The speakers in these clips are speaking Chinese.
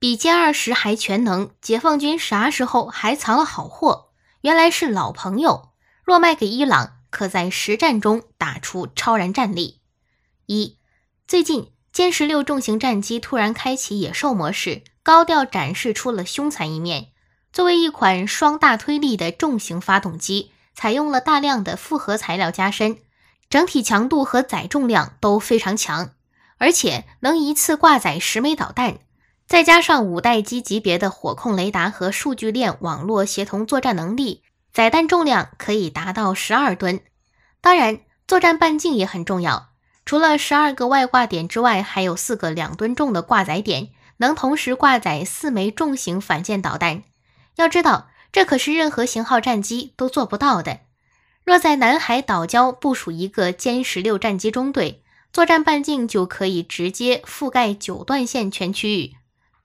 比歼二十还全能，解放军啥时候还藏了好货？原来是老朋友，若卖给伊朗，可在实战中打出超然战力。一，最近歼十六重型战机突然开启野兽模式，高调展示出了凶残一面。作为一款双大推力的重型发动机，采用了大量的复合材料加深，整体强度和载重量都非常强，而且能一次挂载十枚导弹。再加上五代机级别的火控雷达和数据链网络协同作战能力，载弹重量可以达到十二吨。当然，作战半径也很重要。除了十二个外挂点之外，还有四个两吨重的挂载点，能同时挂载四枚重型反舰导弹。要知道，这可是任何型号战机都做不到的。若在南海岛礁部署一个歼十六战机中队，作战半径就可以直接覆盖九段线全区域。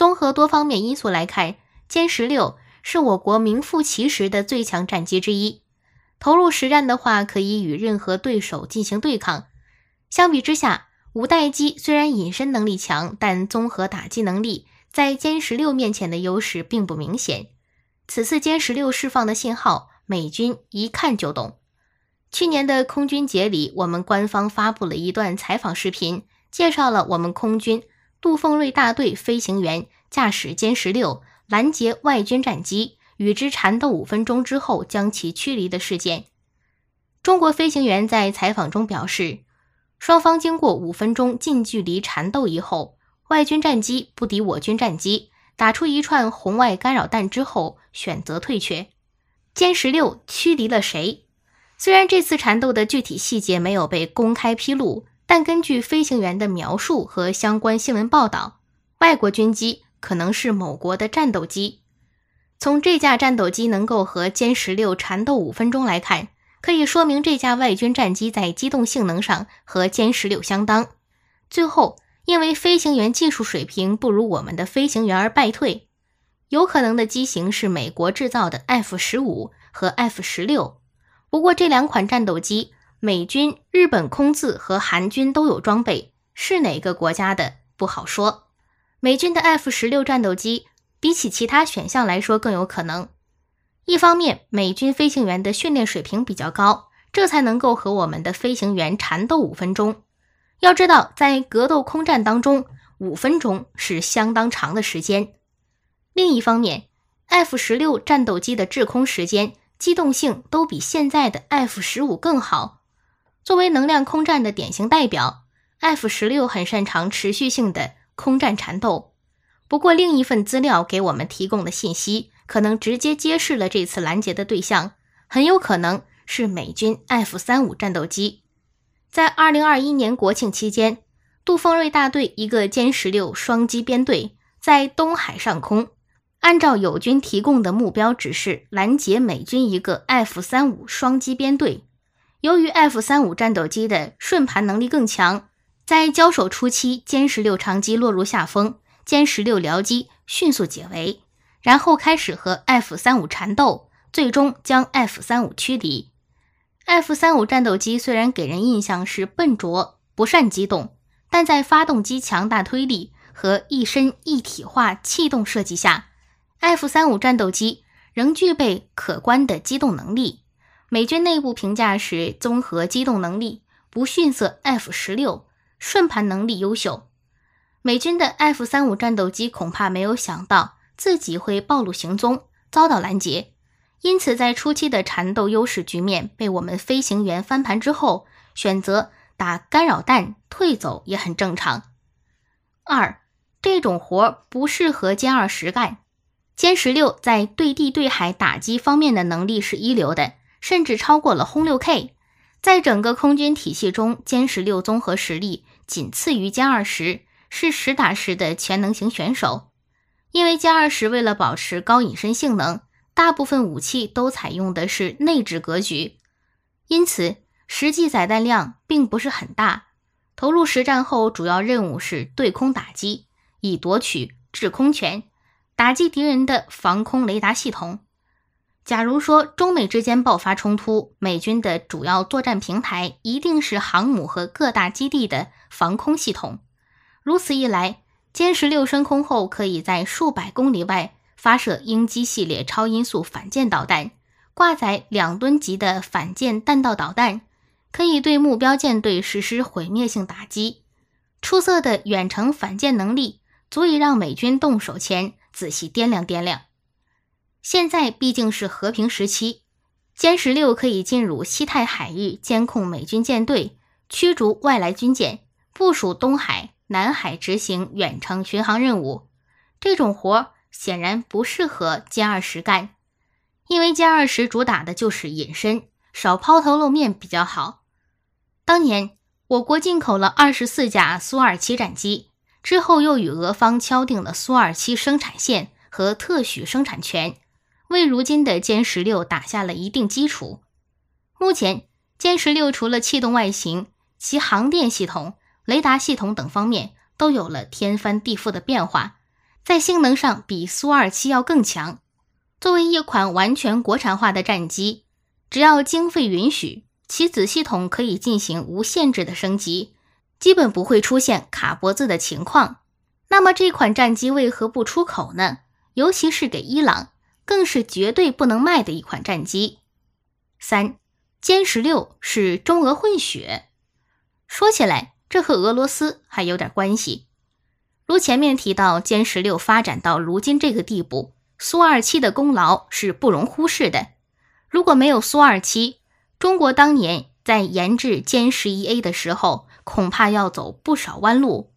综合多方面因素来看，歼十六是我国名副其实的最强战机之一。投入实战的话，可以与任何对手进行对抗。相比之下，五代机虽然隐身能力强，但综合打击能力在歼十六面前的优势并不明显。此次歼十六释放的信号，美军一看就懂。去年的空军节里，我们官方发布了一段采访视频，介绍了我们空军。杜凤瑞大队飞行员驾驶歼十六拦截外军战机，与之缠斗五分钟之后将其驱离的事件。中国飞行员在采访中表示，双方经过五分钟近距离缠斗以后，外军战机不敌我军战机，打出一串红外干扰弹之后选择退却。歼十六驱离了谁？虽然这次缠斗的具体细节没有被公开披露。但根据飞行员的描述和相关新闻报道，外国军机可能是某国的战斗机。从这架战斗机能够和歼十六缠斗五分钟来看，可以说明这架外军战机在机动性能上和歼十六相当。最后，因为飞行员技术水平不如我们的飞行员而败退，有可能的机型是美国制造的 F 十五和 F 十六。不过这两款战斗机。美军、日本空自和韩军都有装备，是哪个国家的不好说。美军的 F 十六战斗机比起其他选项来说更有可能。一方面，美军飞行员的训练水平比较高，这才能够和我们的飞行员缠斗五分钟。要知道，在格斗空战当中，五分钟是相当长的时间。另一方面，F 十六战斗机的滞空时间、机动性都比现在的 F 十五更好。作为能量空战的典型代表，F 十六很擅长持续性的空战缠斗。不过，另一份资料给我们提供的信息，可能直接揭示了这次拦截的对象，很有可能是美军 F 三五战斗机。在二零二一年国庆期间，杜凤瑞大队一个歼十六双机编队在东海上空，按照友军提供的目标指示，拦截美军一个 F 三五双机编队。由于 F 三五战斗机的顺盘能力更强，在交手初期，歼十六长机落入下风，歼十六僚机迅速解围，然后开始和 F 三五缠斗，最终将 F 三五驱离。F 三五战斗机虽然给人印象是笨拙、不善机动，但在发动机强大推力和一身一体化气动设计下，F 三五战斗机仍具备可观的机动能力。美军内部评价是，综合机动能力不逊色 F 十六，顺盘能力优秀。美军的 F 三五战斗机恐怕没有想到自己会暴露行踪，遭到拦截，因此在初期的缠斗优势局面被我们飞行员翻盘之后，选择打干扰弹退走也很正常。二，这种活不适合歼二十干，歼十六在对地对海打击方面的能力是一流的。甚至超过了轰六 K，在整个空军体系中，歼十六综合实力仅次于歼二十，是实打实的全能型选手。因为歼二十为了保持高隐身性能，大部分武器都采用的是内置格局，因此实际载弹量并不是很大。投入实战后，主要任务是对空打击，以夺取制空权，打击敌人的防空雷达系统。假如说中美之间爆发冲突，美军的主要作战平台一定是航母和各大基地的防空系统。如此一来，歼十六升空后，可以在数百公里外发射鹰击系列超音速反舰导弹，挂载两吨级的反舰弹道导弹，可以对目标舰队实施毁灭性打击。出色的远程反舰能力，足以让美军动手前仔细掂量掂量。现在毕竟是和平时期，歼十六可以进入西太海域监控美军舰队，驱逐外来军舰，部署东海、南海执行远程巡航任务。这种活显然不适合歼二十干，因为歼二十主打的就是隐身，少抛头露面比较好。当年我国进口了二十四架苏二七战机，之后又与俄方敲定了苏二七生产线和特许生产权。为如今的歼十六打下了一定基础。目前歼十六除了气动外形，其航电系统、雷达系统等方面都有了天翻地覆的变化，在性能上比苏二七要更强。作为一款完全国产化的战机，只要经费允许，其子系统可以进行无限制的升级，基本不会出现卡脖子的情况。那么这款战机为何不出口呢？尤其是给伊朗？更是绝对不能卖的一款战机。三，歼十六是中俄混血，说起来这和俄罗斯还有点关系。如前面提到，歼十六发展到如今这个地步，苏二七的功劳是不容忽视的。如果没有苏二七，中国当年在研制歼十一 A 的时候，恐怕要走不少弯路。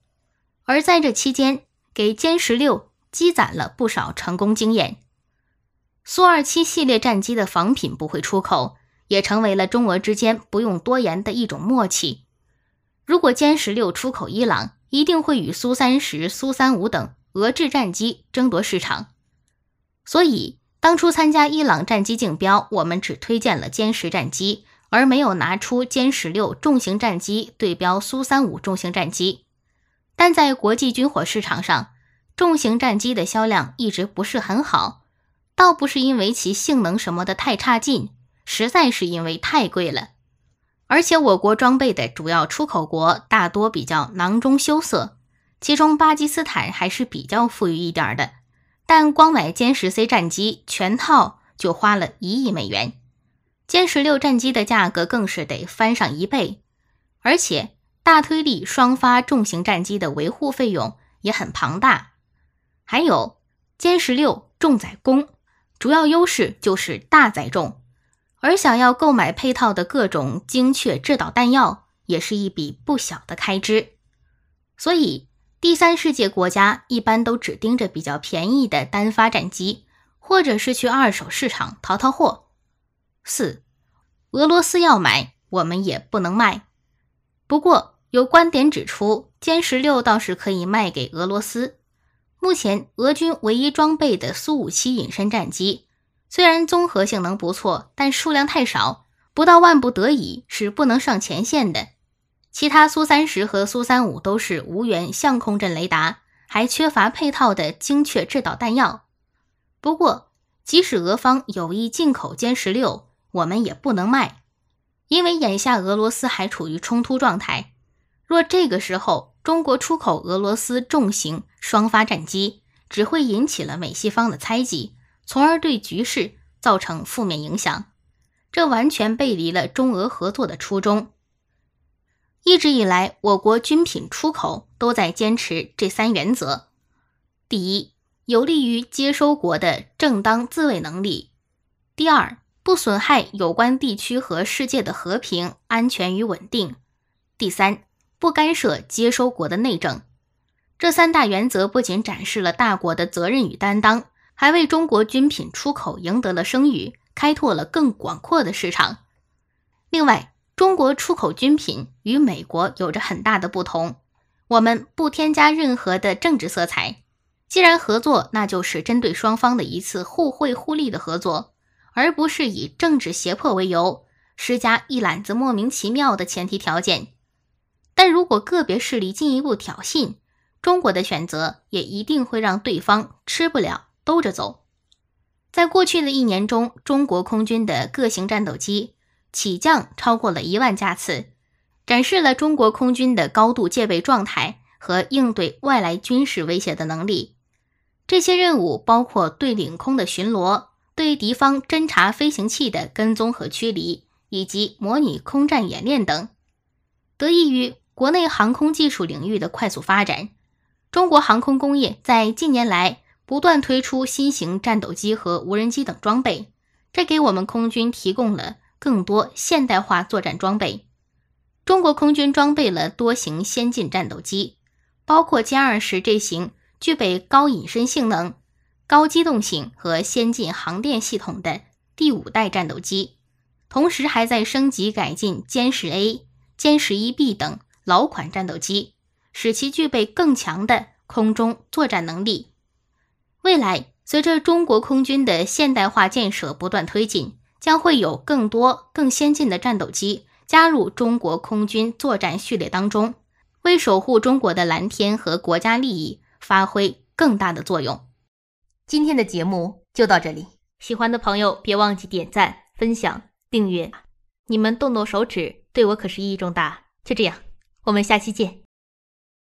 而在这期间，给歼十六积攒了不少成功经验。苏二七系列战机的仿品不会出口，也成为了中俄之间不用多言的一种默契。如果歼十六出口伊朗，一定会与苏三十、苏三五等俄制战机争夺市场。所以当初参加伊朗战机竞标，我们只推荐了歼十战机，而没有拿出歼十六重型战机对标苏三五重型战机。但在国际军火市场上，重型战机的销量一直不是很好。倒不是因为其性能什么的太差劲，实在是因为太贵了。而且我国装备的主要出口国大多比较囊中羞涩，其中巴基斯坦还是比较富裕一点的，但光买歼十 C 战机全套就花了一亿美元，歼十六战机的价格更是得翻上一倍。而且大推力双发重型战机的维护费用也很庞大，还有歼十六重载弓。主要优势就是大载重，而想要购买配套的各种精确制导弹药，也是一笔不小的开支。所以，第三世界国家一般都只盯着比较便宜的单发战机，或者是去二手市场淘淘货。四，俄罗斯要买，我们也不能卖。不过，有观点指出，歼十六倒是可以卖给俄罗斯。目前，俄军唯一装备的苏五七隐身战机，虽然综合性能不错，但数量太少，不到万不得已是不能上前线的。其他苏三十和苏三五都是无源相控阵雷达，还缺乏配套的精确制导弹药。不过，即使俄方有意进口歼十六，我们也不能卖，因为眼下俄罗斯还处于冲突状态。若这个时候，中国出口俄罗斯重型双发战机，只会引起了美西方的猜忌，从而对局势造成负面影响。这完全背离了中俄合作的初衷。一直以来，我国军品出口都在坚持这三原则：第一，有利于接收国的正当自卫能力；第二，不损害有关地区和世界的和平、安全与稳定；第三。不干涉接收国的内政，这三大原则不仅展示了大国的责任与担当，还为中国军品出口赢得了声誉，开拓了更广阔的市场。另外，中国出口军品与美国有着很大的不同，我们不添加任何的政治色彩。既然合作，那就是针对双方的一次互惠互利的合作，而不是以政治胁迫为由施加一揽子莫名其妙的前提条件。但如果个别势力进一步挑衅，中国的选择也一定会让对方吃不了兜着走。在过去的一年中，中国空军的各型战斗机起降超过了一万架次，展示了中国空军的高度戒备状态和应对外来军事威胁的能力。这些任务包括对领空的巡逻、对敌方侦察飞行器的跟踪和驱离，以及模拟空战演练等。得益于。国内航空技术领域的快速发展，中国航空工业在近年来不断推出新型战斗机和无人机等装备，这给我们空军提供了更多现代化作战装备。中国空军装备了多型先进战斗机，包括歼二十这型具备高隐身性能、高机动性和先进航电系统的第五代战斗机，同时还在升级改进歼十 A、歼十一 B 等。老款战斗机，使其具备更强的空中作战能力。未来，随着中国空军的现代化建设不断推进，将会有更多更先进的战斗机加入中国空军作战序列当中，为守护中国的蓝天和国家利益发挥更大的作用。今天的节目就到这里，喜欢的朋友别忘记点赞、分享、订阅，你们动动手指对我可是意义重大。就这样。我们下期见。